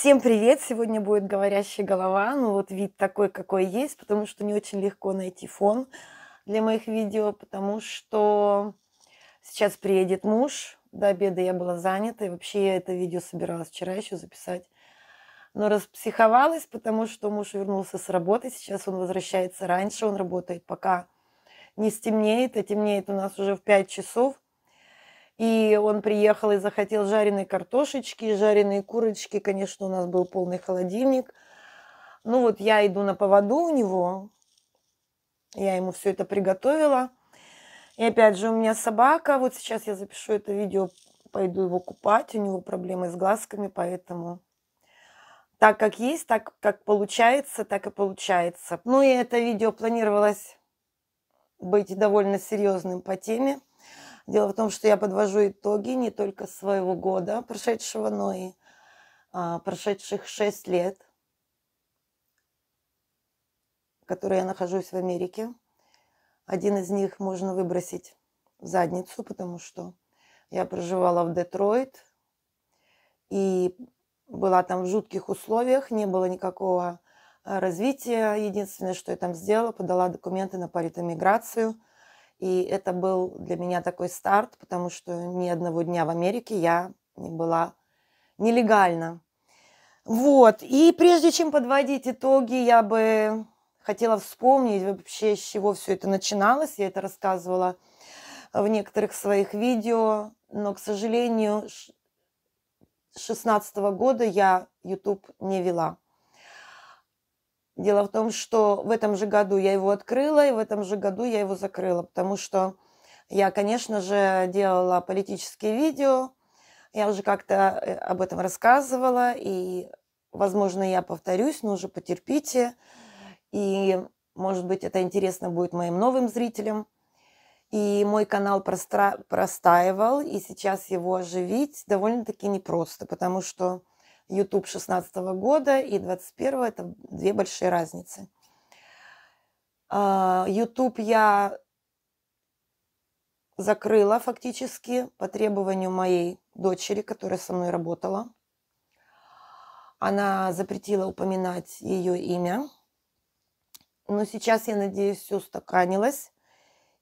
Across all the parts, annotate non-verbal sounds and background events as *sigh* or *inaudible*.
Всем привет! Сегодня будет говорящая голова. Ну вот вид такой, какой есть, потому что не очень легко найти фон для моих видео, потому что сейчас приедет муж. До обеда я была занята, и вообще я это видео собиралась вчера еще записать. Но распсиховалась, потому что муж вернулся с работы, сейчас он возвращается раньше, он работает пока не стемнеет, а темнеет у нас уже в 5 часов – и он приехал и захотел жареной картошечки, жареные курочки. Конечно, у нас был полный холодильник. Ну вот я иду на поводу у него. Я ему все это приготовила. И опять же, у меня собака. Вот сейчас я запишу это видео, пойду его купать. У него проблемы с глазками, поэтому так как есть, так как получается, так и получается. Ну и это видео планировалось быть довольно серьезным по теме. Дело в том, что я подвожу итоги не только своего года прошедшего, но и а, прошедших шесть лет, которые я нахожусь в Америке. Один из них можно выбросить в задницу, потому что я проживала в Детройт и была там в жутких условиях, не было никакого а, развития. Единственное, что я там сделала, подала документы на политэмиграцию – и это был для меня такой старт, потому что ни одного дня в Америке я не была нелегально. Вот. И прежде чем подводить итоги, я бы хотела вспомнить вообще, с чего все это начиналось. Я это рассказывала в некоторых своих видео, но, к сожалению, с 2016 года я YouTube не вела. Дело в том, что в этом же году я его открыла, и в этом же году я его закрыла, потому что я, конечно же, делала политические видео, я уже как-то э, об этом рассказывала, и, возможно, я повторюсь, но уже потерпите. И, может быть, это интересно будет моим новым зрителям. И мой канал простра... простаивал, и сейчас его оживить довольно-таки непросто, потому что YouTube 16 года и 21 это две большие разницы. YouTube а, я закрыла фактически по требованию моей дочери, которая со мной работала. Она запретила упоминать ее имя. Но сейчас, я надеюсь, все устаканилось.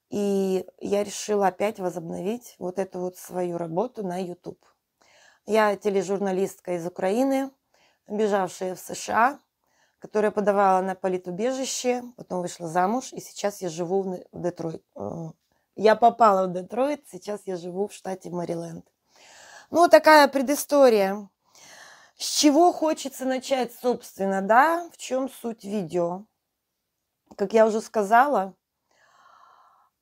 И я решила опять возобновить вот эту вот свою работу на YouTube. Я тележурналистка из Украины, бежавшая в США, которая подавала на политубежище, потом вышла замуж, и сейчас я живу в Детройт. Э, я попала в Детройт, сейчас я живу в штате Мэриленд. Ну, такая предыстория. С чего хочется начать, собственно, да? В чем суть видео? Как я уже сказала,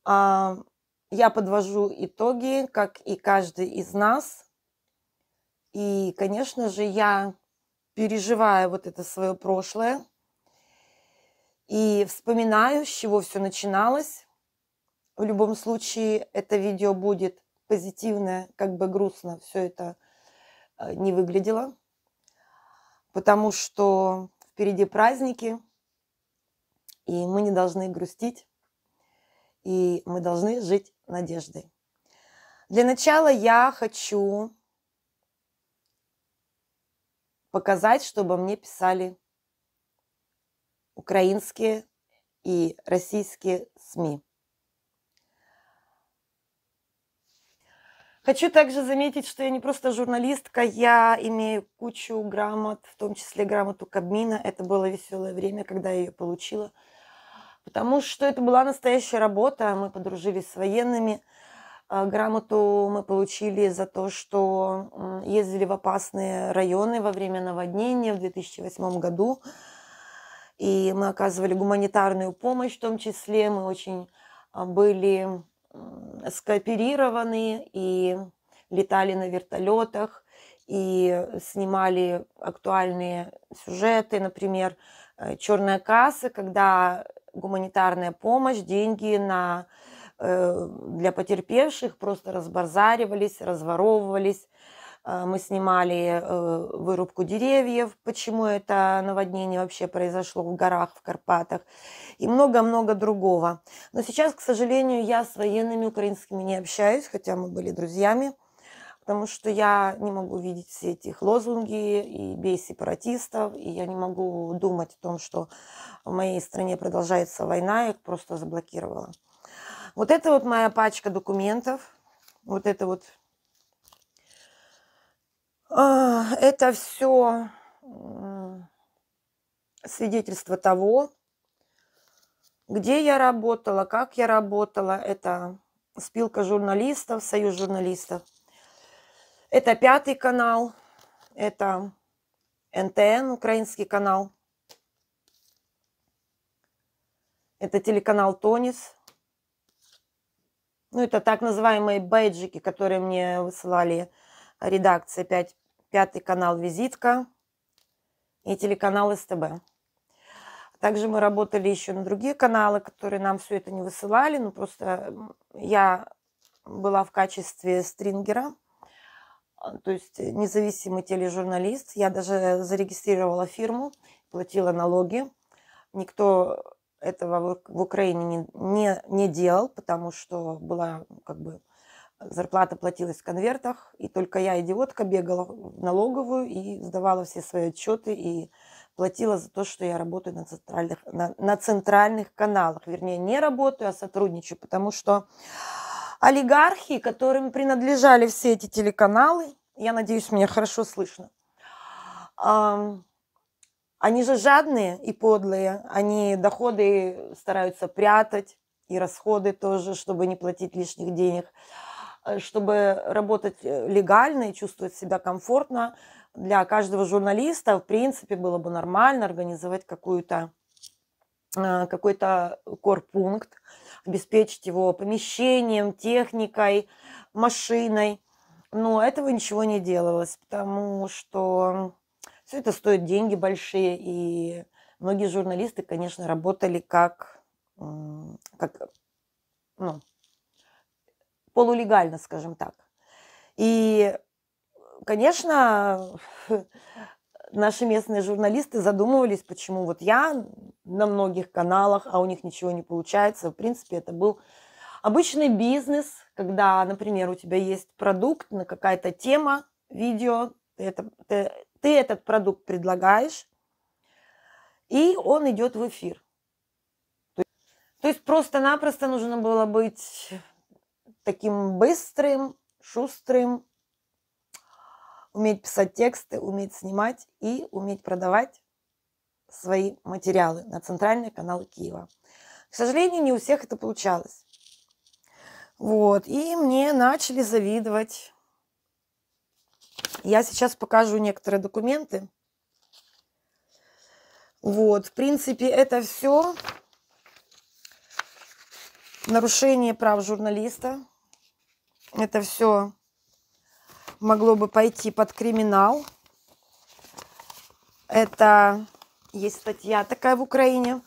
а, я подвожу итоги, как и каждый из нас – и, конечно же, я переживаю вот это свое прошлое и вспоминаю, с чего все начиналось. В любом случае, это видео будет позитивное, как бы грустно все это э, не выглядело, потому что впереди праздники, и мы не должны грустить, и мы должны жить надеждой. Для начала я хочу показать, чтобы мне писали украинские и российские СМИ. Хочу также заметить, что я не просто журналистка, я имею кучу грамот, в том числе грамоту Кабмина. Это было веселое время, когда я ее получила, потому что это была настоящая работа, а мы подружились с военными – а, грамоту мы получили за то, что ездили в опасные районы во время наводнения в 2008 году. И мы оказывали гуманитарную помощь в том числе. Мы очень а, были скооперированы и летали на вертолетах и снимали актуальные сюжеты, например, э, «Черная касса», когда гуманитарная помощь, деньги на Э, для потерпевших, просто разбазаривались, разворовывались. Э, мы снимали э, вырубку деревьев, почему это наводнение вообще произошло в горах, в Карпатах и много-много другого. Но сейчас, к сожалению, я с военными украинскими не общаюсь, хотя мы были друзьями, потому что я не могу видеть все эти лозунги и бей сепаратистов, и я не могу думать о том, что в моей стране продолжается война, я их просто заблокировала. Вот это вот моя пачка документов. Вот это вот. А, это все свидетельство того, где я работала, как я работала. Это спилка журналистов, союз журналистов. Это пятый канал, это НТН, украинский канал. Это телеканал Тонис. Ну, это так называемые бейджики, которые мне высылали редакции 5, 5 канал «Визитка» и телеканал «СТБ». Также мы работали еще на другие каналы, которые нам все это не высылали, но просто я была в качестве стрингера, а, то есть независимый тележурналист. Я даже зарегистрировала фирму, платила налоги. Никто этого в Украине не, не, не делал, потому что была как бы зарплата платилась в конвертах, и только я, идиотка, бегала в налоговую и сдавала все свои отчеты и платила за то, что я работаю на центральных, на, на центральных каналах. Вернее, не работаю, а сотрудничаю, потому что олигархи, которым принадлежали все эти телеканалы, я надеюсь, меня хорошо слышно, они же жадные и подлые, они доходы стараются прятать, и расходы тоже, чтобы не платить лишних денег. Э, чтобы работать э, легально и чувствовать себя комфортно, для каждого журналиста, в принципе, было бы нормально организовать какую-то э, какой-то корпункт, обеспечить его помещением, техникой, машиной. Но этого ничего не делалось, потому что все это стоит деньги большие, и многие журналисты, конечно, работали как, как ну, полулегально, скажем так. И, конечно, *laughs* наши местные журналисты задумывались, почему вот я на многих каналах, а у них ничего не получается. В принципе, это был обычный бизнес, когда, например, у тебя есть продукт на какая-то тема, видео, ты это, ты э, ты этот продукт предлагаешь, и он идет в эфир. То есть просто-напросто нужно было быть таким быстрым, шустрым, уметь писать тексты, уметь снимать и уметь продавать свои материалы на центральный канал Киева. К сожалению, не у всех это получалось. Вот, и мне начали завидовать я сейчас покажу некоторые документы. Вот, в принципе, это все нарушение прав журналиста. Это все могло бы пойти под криминал. Это есть статья такая в Украине.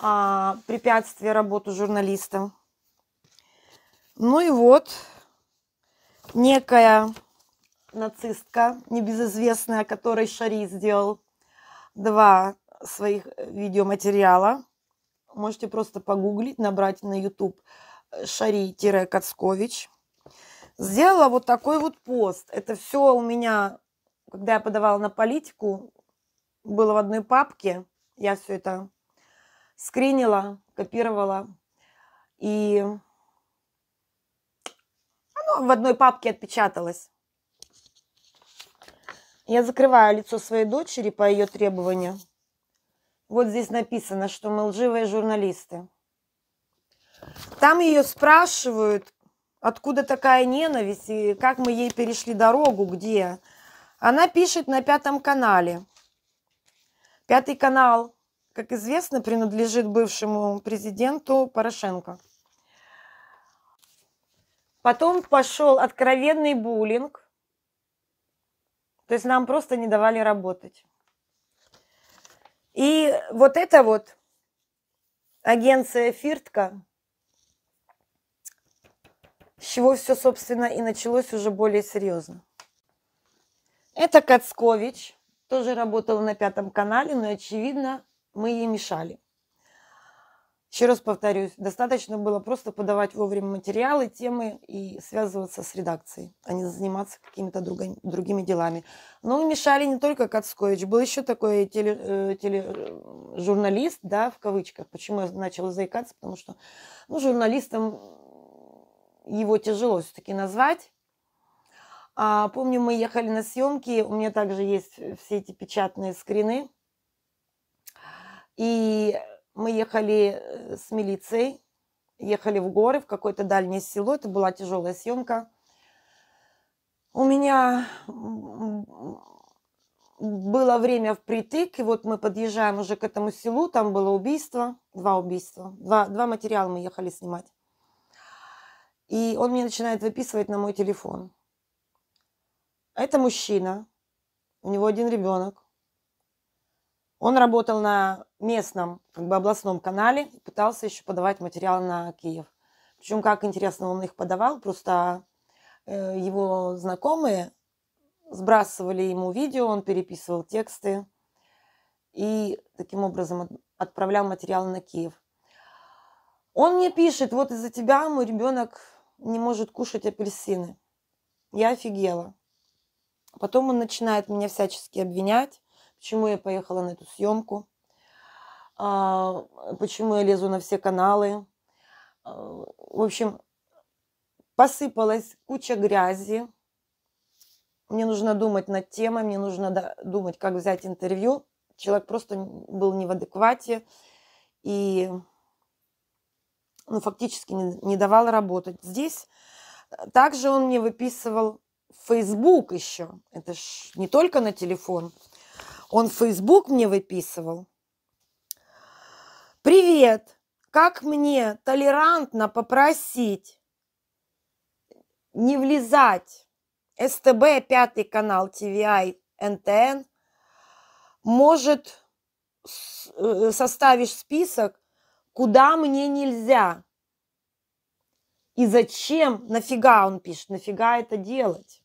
А, препятствие работы журналиста. Ну и вот некая нацистка небезызвестная, которой Шари сделал два своих э, видеоматериала. Можете просто погуглить, набрать на YouTube э, Шари-Кацкович. Сделала вот такой вот пост. Это все у меня, когда я подавала на политику, было в одной папке. Я все это скринила, копировала. И оно в одной папке отпечаталось. Я закрываю лицо своей дочери по ее требованию. Вот здесь написано, что мы лживые журналисты. Там ее спрашивают, откуда такая ненависть и как мы ей перешли дорогу, где. Она пишет на пятом канале. Пятый канал, как известно, принадлежит бывшему президенту Порошенко. Потом пошел откровенный буллинг то есть нам просто не давали работать. И вот это вот агенция «Фиртка», с чего все, собственно, и началось уже более серьезно. Это Кацкович, тоже работала на Пятом канале, но, очевидно, мы ей мешали. Еще раз повторюсь, достаточно было просто подавать вовремя материалы, темы и связываться с редакцией, а не заниматься какими-то другими, делами. Но мешали не только Кацкович, был еще такой теле, э, тележурналист, да, в кавычках. Почему я начала заикаться? Потому что ну, журналистом его тяжело все-таки назвать. А, помню, мы ехали на съемки, у меня также есть все эти печатные скрины. И мы ехали э, с милицией, ехали в горы, в какое-то дальнее село. Это была тяжелая съемка. У меня было время впритык, и вот мы подъезжаем уже к этому селу, там было убийство, два убийства, два, два материала мы ехали снимать. И он мне начинает выписывать на мой телефон. Это мужчина, у него один ребенок, он работал на местном, как бы областном канале, пытался еще подавать материалы на Киев. Причем, как интересно, он их подавал, просто э, его знакомые сбрасывали ему видео, он переписывал тексты и таким образом отправлял материалы на Киев. Он мне пишет, вот из-за тебя мой ребенок не может кушать апельсины. Я офигела. Потом он начинает меня всячески обвинять, почему я поехала на эту съемку, а, почему я лезу на все каналы. А, в общем, посыпалась куча грязи. Мне нужно думать над темой, мне нужно думать, как взять интервью. Человек просто был не в адеквате и ну, фактически не, давал работать. Здесь э, также он мне выписывал Facebook еще. Это ж не только на телефон. Он Facebook мне выписывал. Привет, как мне толерантно попросить не влезать? СТБ, пятый канал, ТВИ, НТН. Может, э, составишь список, куда мне нельзя? И зачем, нафига он пишет, нафига это делать?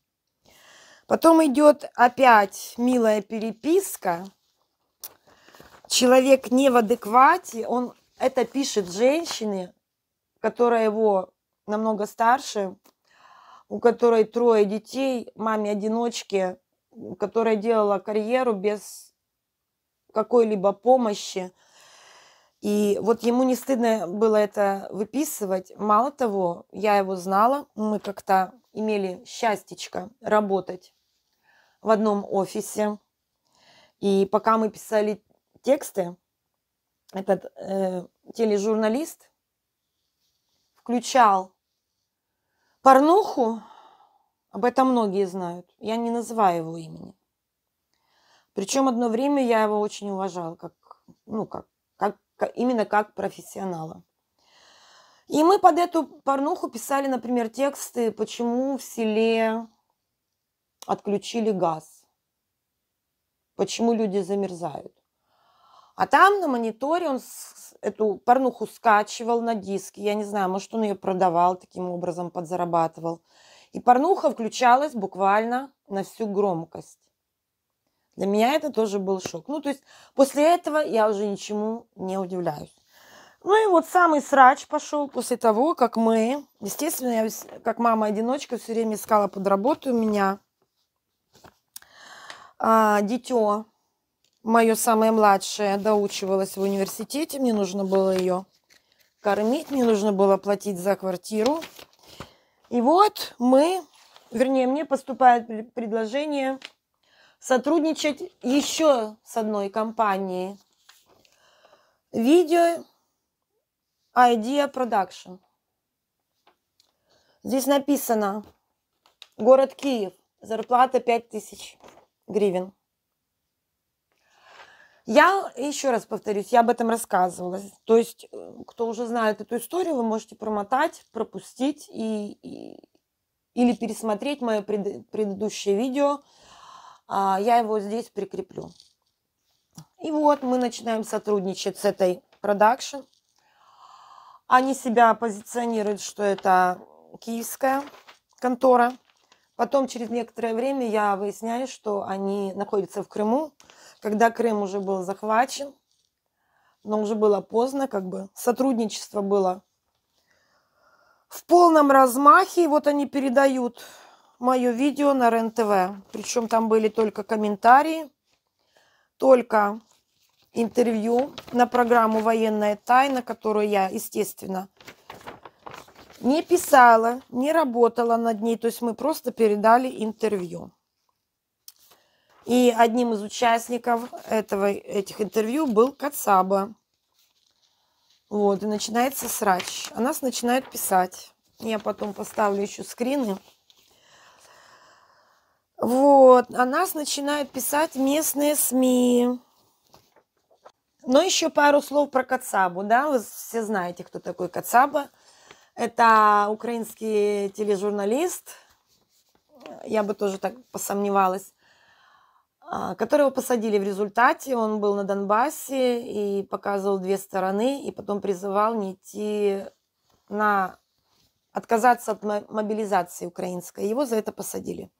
Потом идет опять милая переписка. Человек не в адеквате, он это пишет женщине, которая его намного старше, у которой трое детей, маме-одиночке, которая делала карьеру без какой-либо помощи. И вот ему не стыдно было это выписывать. Мало того, я его знала, мы как-то имели счастьечко работать в одном офисе. И пока мы писали тексты, этот э, тележурналист включал порнуху, об этом многие знают, я не называю его имени. Причем одно время я его очень уважала, как, ну, как, как, именно как профессионала. И мы под эту порнуху писали, например, тексты, почему в селе отключили газ. Почему люди замерзают? А там на мониторе он эту порнуху скачивал на диске. Я не знаю, может, он ее продавал, таким образом подзарабатывал. И порнуха включалась буквально на всю громкость. Для меня это тоже был шок. Ну, то есть после этого я уже ничему не удивляюсь. Ну и вот самый срач пошел после того, как мы, естественно, я как мама-одиночка все время искала подработу у меня. А, дитё, мое самое младшее, доучивалась в университете. Мне нужно было ее кормить, мне нужно было платить за квартиру. И вот мы, вернее, мне поступает предложение сотрудничать еще с одной компанией. Видео Idea Production. Здесь написано город Киев, зарплата 5000 гривен. Я еще раз повторюсь, я об этом рассказывала. То есть, э, кто уже знает эту историю, вы можете промотать, пропустить и, и, или пересмотреть мое пред, предыдущее видео. А, я его здесь прикреплю. И вот мы начинаем сотрудничать с этой продакшн. Они себя позиционируют, что это киевская контора – Потом через некоторое время я выясняю, что они находятся в Крыму, когда Крым уже был захвачен, но уже было поздно, как бы сотрудничество было в полном размахе. И вот они передают мое видео на РЕН-ТВ. Причем там были только комментарии, только интервью на программу «Военная тайна», которую я, естественно, не писала, не работала над ней, то есть мы просто передали интервью. И одним из участников этого, этих интервью был Кацаба. Вот, и начинается срач. О а нас начинают писать. Я потом поставлю еще скрины. Вот, о а нас начинают писать местные СМИ. Но еще пару слов про Кацабу, да, вы все знаете, кто такой Кацаба. Это украинский тележурналист, э, я бы тоже так посомневалась, а, которого посадили в результате. Он был на Донбассе и показывал две стороны, и потом призывал не идти на отказаться от мобилизации украинской. Его за это посадили.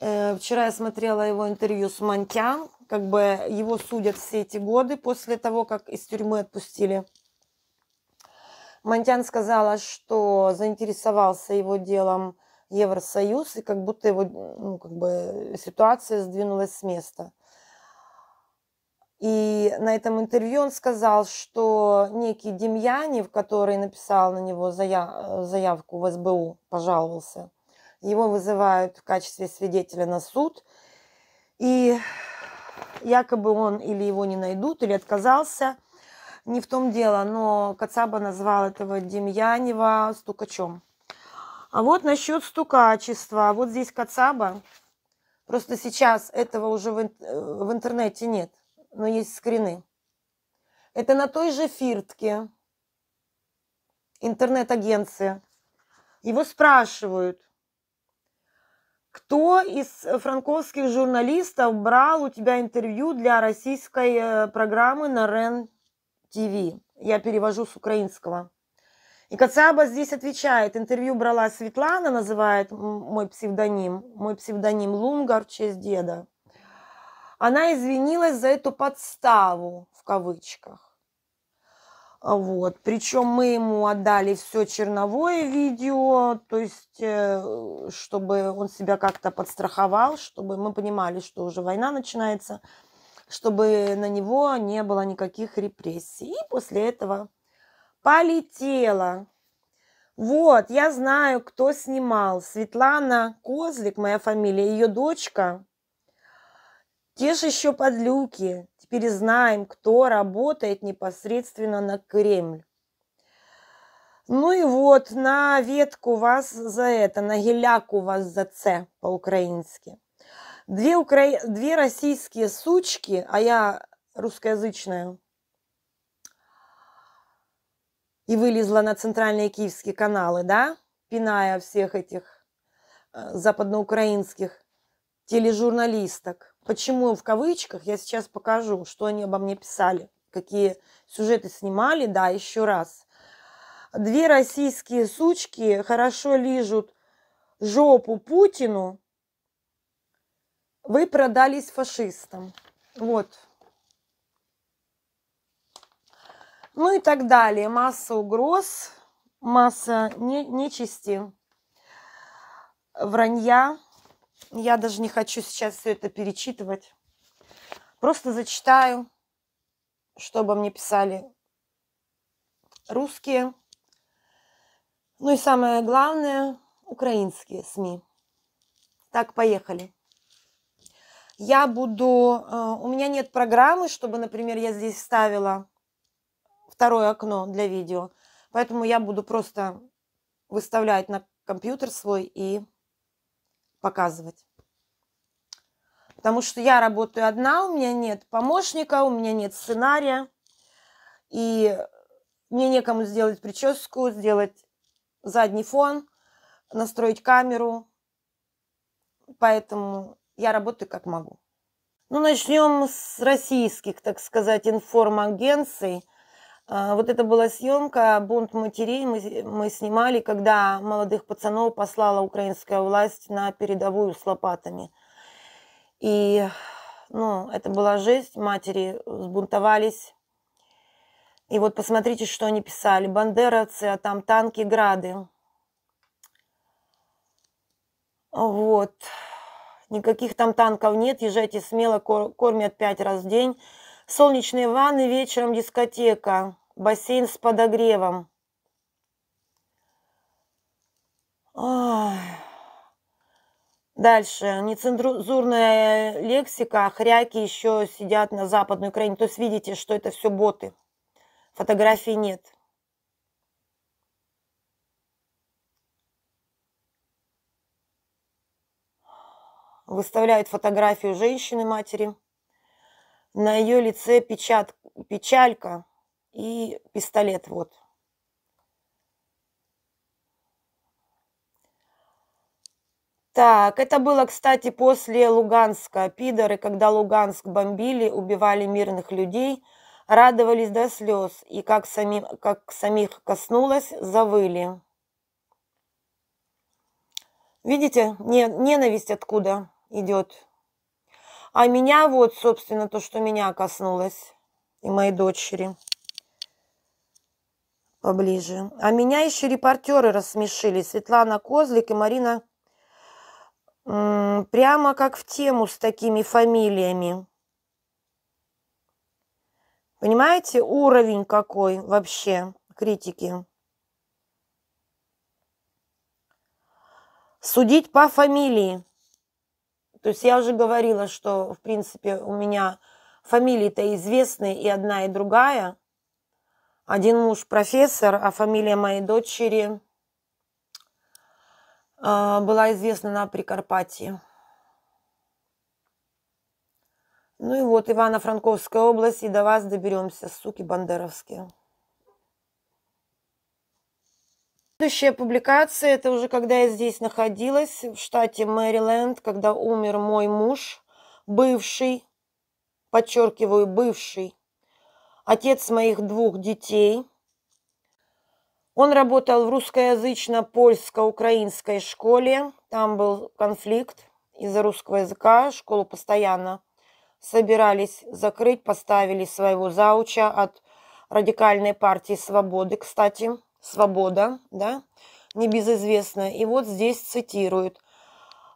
Э, вчера я смотрела его интервью с Манкян, как бы его судят все эти годы после того, как из тюрьмы отпустили. Монтян сказала, что заинтересовался его делом Евросоюз, и как будто его ну, как бы ситуация сдвинулась с места. И на этом интервью он сказал, что некий Демьянев, который написал на него э, заявку в СБУ, пожаловался, его вызывают в качестве свидетеля на суд, и якобы он или его не найдут, или отказался – не в том дело, но Кацаба назвал этого Демьянева стукачом. А вот насчет стукачества. Вот здесь Кацаба. Просто сейчас этого уже э, в, интернете нет, но есть скрины. Это на той же фиртке интернет-агенция. Его спрашивают, кто из франковских журналистов брал у тебя интервью для российской э, программы на РЕН ТВ. Я перевожу с украинского. И Кацаба здесь отвечает. Интервью брала Светлана, называет мой псевдоним. Мой псевдоним Лунгар в честь деда. Она извинилась за эту подставу, в кавычках. Вот. Причем мы ему отдали все черновое видео, то есть, э, чтобы он себя как-то подстраховал, чтобы мы понимали, что уже война начинается – чтобы на него не было никаких репрессий. И после этого полетела. Вот, я знаю, кто снимал. Светлана Козлик, моя фамилия, ее дочка. Те же еще подлюки. Теперь знаем, кто работает непосредственно на Кремль. Ну и вот, на ветку вас за это, на геляку вас за це по-украински. Две, укра... Две российские сучки, а я русскоязычная, и вылезла на центральные киевские каналы, да, пиная всех этих э, западноукраинских тележурналисток. Почему в кавычках, я сейчас покажу, что они обо мне писали, какие сюжеты снимали, да, еще раз. Две российские сучки хорошо лижут жопу Путину, вы продались фашистам. Вот. Ну и так далее. Масса угроз, масса не, нечисти, вранья. Я даже не хочу сейчас все это перечитывать. Просто зачитаю, чтобы мне писали русские. Ну и самое главное, украинские СМИ. Так, поехали. Я буду... Э, у меня нет программы, чтобы, например, я здесь вставила второе окно для видео. Поэтому я буду просто выставлять на компьютер свой и показывать. Потому что я работаю одна, у меня нет помощника, у меня нет сценария. И мне некому сделать прическу, сделать задний фон, настроить камеру. Поэтому я работаю как могу. Ну, начнем с российских, так сказать, информагенций. А, вот это была съемка «Бунт матерей». Мы, мы снимали, когда молодых пацанов послала украинская власть на передовую с лопатами. И, ну, это была жесть. Матери сбунтовались. И вот посмотрите, что они писали. Бандеровцы, а там танки, грады. Вот. Никаких там танков нет, езжайте смело, кормят пять раз в день. Солнечные ванны, вечером дискотека, бассейн с подогревом. Ой. Дальше. Нецензурная лексика, а хряки еще сидят на Западной Украине. То есть видите, что это все боты. Фотографий нет. выставляют фотографию женщины-матери. На ее лице печат, печалька и пистолет. Вот. Так, это было, кстати, после Луганска. Пидоры, когда Луганск бомбили, убивали мирных людей, радовались до слез, и как, сами как самих коснулось, завыли. Видите, ненависть откуда? идет. А меня вот, собственно, то, что меня коснулось, и моей дочери поближе. А меня еще репортеры рассмешили. Светлана Козлик и Марина прямо как в тему с такими фамилиями. Понимаете, уровень какой вообще критики. Судить по фамилии. То есть я уже говорила, что, в принципе, у меня фамилии-то известные и одна, и другая. Один муж профессор, а фамилия моей дочери а, была известна на Прикарпатии. Ну и вот Ивано-Франковская область, и до вас доберемся, суки бандеровские. Следующая публикация, это уже когда я здесь находилась, в штате Мэриленд, когда умер мой муж, бывший, подчеркиваю, бывший, отец моих двух детей. Он работал в русскоязычно-польско-украинской школе. Там был конфликт из-за русского языка. Школу постоянно собирались закрыть, поставили своего зауча от радикальной партии «Свободы», кстати – свобода, да, небезызвестна. И вот здесь цитируют.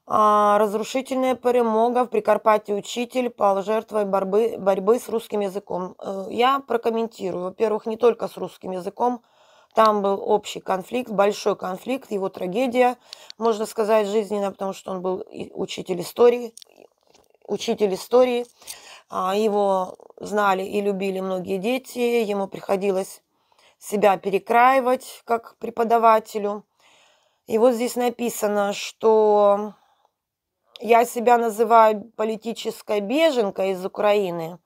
«А, разрушительная перемога в Прикарпатье учитель пал жертвой борьбы, борьбы с русским языком. Э, я прокомментирую. Во-первых, не только с русским языком. Там был общий конфликт, большой конфликт, его трагедия, можно сказать, жизненная, потому что он был учитель истории, учитель истории. А, его знали и любили многие дети, ему приходилось себя перекраивать как преподавателю. И вот здесь написано, что я себя называю политической беженкой из Украины.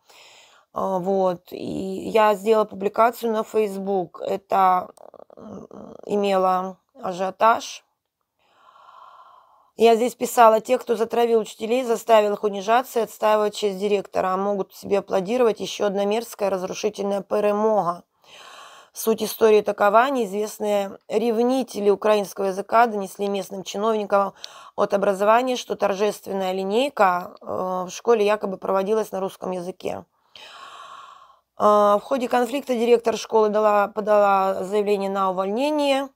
А, вот. И я сделала публикацию на Facebook. Это имело ажиотаж. Я здесь писала, те, кто затравил учителей, заставил их унижаться и отстаивать честь директора, а могут себе аплодировать еще одна мерзкая разрушительная перемога. Суть истории такова. Неизвестные ревнители украинского языка донесли местным чиновникам от образования, что торжественная линейка э, в школе якобы проводилась на русском языке. Э, в ходе конфликта директор школы дала, подала заявление на увольнение.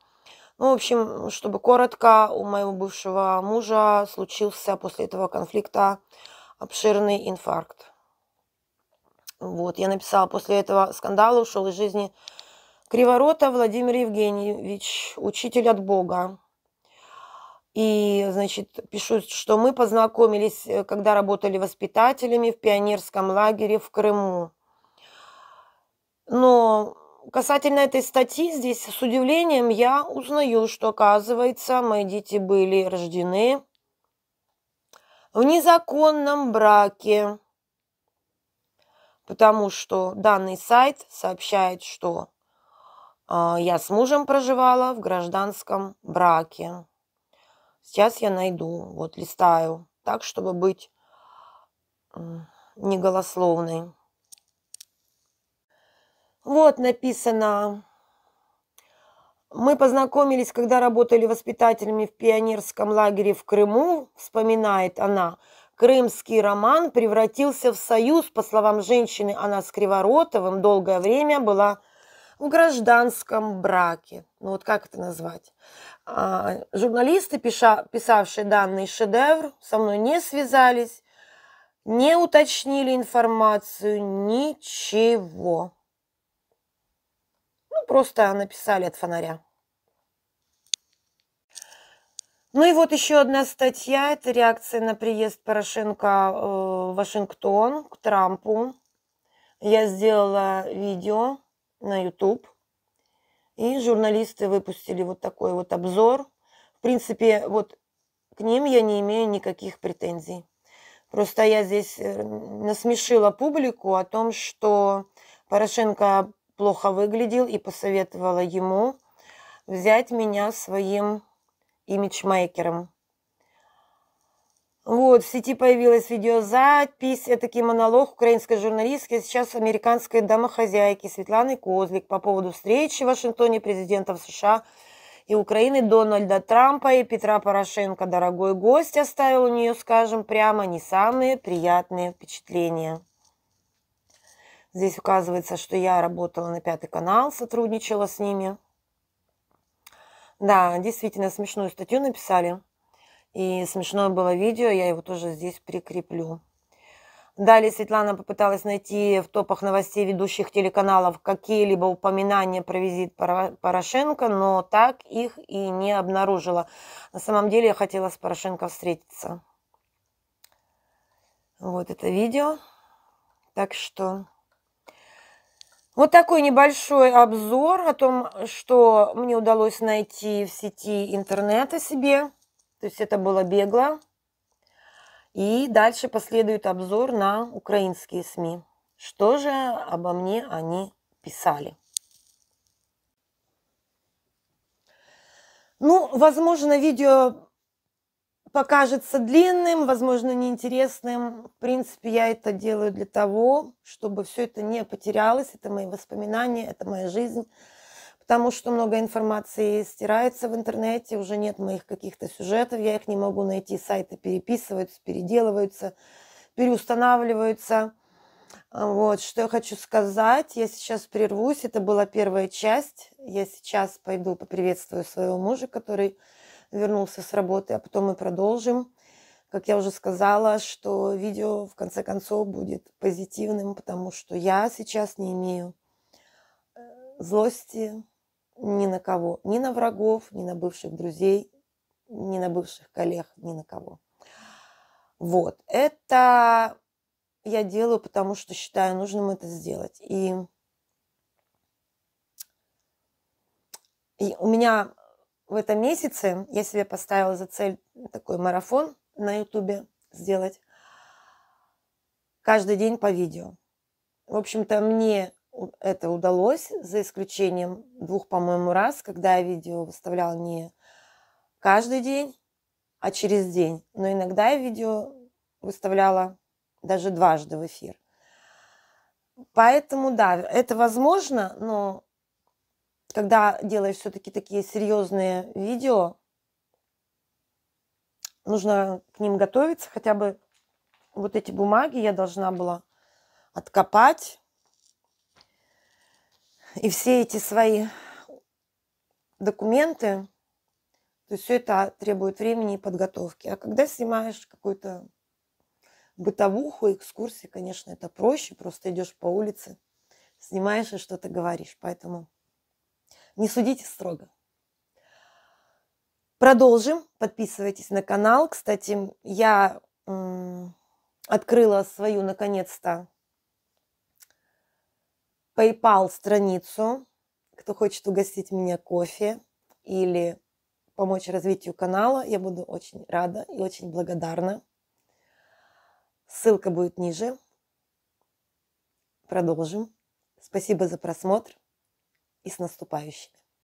Ну, в общем, чтобы коротко, у моего бывшего мужа случился после этого конфликта обширный инфаркт. Вот, я написала, после этого скандала ушел из жизни Криворота Владимир Евгеньевич, учитель от Бога. И, значит, пишу, что мы познакомились, э, когда работали воспитателями в пионерском лагере в Крыму. Но касательно этой статьи, здесь с удивлением я узнаю, что, оказывается, мои дети были рождены в незаконном браке, потому что данный сайт сообщает, что а, я с мужем проживала в гражданском браке. Сейчас я найду, вот листаю, так, чтобы быть неголословной. Вот написано. Мы познакомились, когда работали воспитателями в пионерском лагере в Крыму, вспоминает она. Крымский роман превратился в союз, по словам женщины, она с Криворотовым долгое время была о гражданском браке. Ну вот как это назвать? А, журналисты, пиша, писавшие данный шедевр, со мной не связались, не уточнили информацию, ничего. Ну, просто написали от фонаря. Ну и вот еще одна статья, это реакция на приезд Порошенко э, в Вашингтон к Трампу. Я сделала видео на YouTube. И журналисты выпустили вот такой вот обзор. В принципе, вот к ним я не имею никаких претензий. Просто я здесь э, насмешила публику о том, что Порошенко плохо выглядел и посоветовала ему взять меня своим имиджмейкером. Вот, в сети появилась видеозапись, этакий монолог украинской журналистки, сейчас американской домохозяйки Светланы Козлик по поводу встречи в Вашингтоне президентов США и Украины Дональда Трампа и Петра Порошенко. Дорогой гость оставил у нее, скажем прямо, не самые приятные впечатления. Здесь указывается, что я работала на Пятый канал, сотрудничала с ними. Да, действительно смешную статью написали. И смешное было видео, я его тоже здесь прикреплю. Далее Светлана попыталась найти в топах новостей ведущих телеканалов какие-либо упоминания про визит Порошенко, но так их и не обнаружила. На самом деле я хотела с Порошенко встретиться. Вот это видео. Так что вот такой небольшой обзор о том, что мне удалось найти в сети интернета себе. То есть это было бегло. И дальше последует обзор на украинские СМИ. Что же обо мне они писали? Ну, возможно, видео покажется длинным, возможно, неинтересным. В принципе, я это делаю для того, чтобы все это не потерялось. Это мои воспоминания, это моя жизнь, потому что много информации стирается в интернете, уже нет моих каких-то сюжетов, я их не могу найти, сайты переписываются, переделываются, переустанавливаются. А, вот, что я хочу сказать, я сейчас прервусь, это была первая часть, я сейчас пойду поприветствую своего мужа, который вернулся с работы, а потом мы продолжим. Как я уже сказала, что видео в конце концов будет позитивным, потому что я сейчас не имею э, злости, ни на кого, ни на врагов, ни на бывших друзей, ни на бывших коллег, ни на кого. Вот, это я делаю, потому что считаю нужным это сделать. И, и у меня в этом месяце я себе поставила за цель такой марафон на Ютубе сделать каждый день по видео. В общем-то, мне это удалось, за исключением двух, по-моему, раз, когда я видео выставляла не каждый день, а через день. Но иногда я видео выставляла даже дважды в эфир. Поэтому, да, это возможно, но когда делаешь все-таки такие серьезные видео, нужно к ним готовиться. Хотя бы вот эти бумаги я должна была откопать, и все эти свои документы, то есть все это требует времени и подготовки. А когда снимаешь какую-то бытовуху, экскурсии, конечно, это проще, просто идешь по улице, снимаешь и что-то говоришь. Поэтому не судите строго. Продолжим. Подписывайтесь на канал. Кстати, я открыла свою, наконец-то, PayPal страницу, кто хочет угостить меня кофе или помочь развитию канала, я буду очень рада и очень благодарна. Ссылка будет ниже. Продолжим. Спасибо за просмотр и с наступающим!